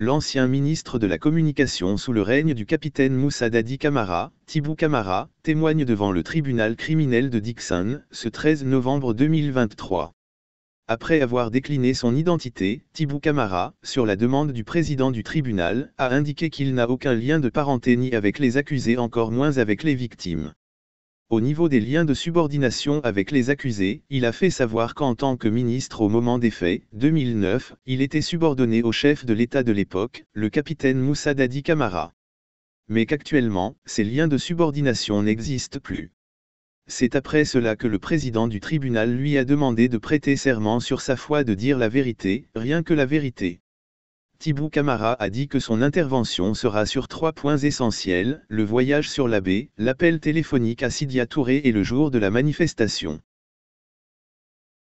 l'ancien ministre de la Communication sous le règne du capitaine Moussa Dadi Kamara, Tibou Kamara, témoigne devant le tribunal criminel de Dixon, ce 13 novembre 2023. Après avoir décliné son identité, Tibou Kamara, sur la demande du président du tribunal, a indiqué qu'il n'a aucun lien de parenté ni avec les accusés encore moins avec les victimes au niveau des liens de subordination avec les accusés, il a fait savoir qu'en tant que ministre au moment des faits, 2009, il était subordonné au chef de l'État de l'époque, le capitaine Moussa Dadi Kamara. Mais qu'actuellement, ces liens de subordination n'existent plus. C'est après cela que le président du tribunal lui a demandé de prêter serment sur sa foi de dire la vérité, rien que la vérité. Thibaut Camara a dit que son intervention sera sur trois points essentiels, le voyage sur la baie, l'appel téléphonique à Sidia Touré et le jour de la manifestation.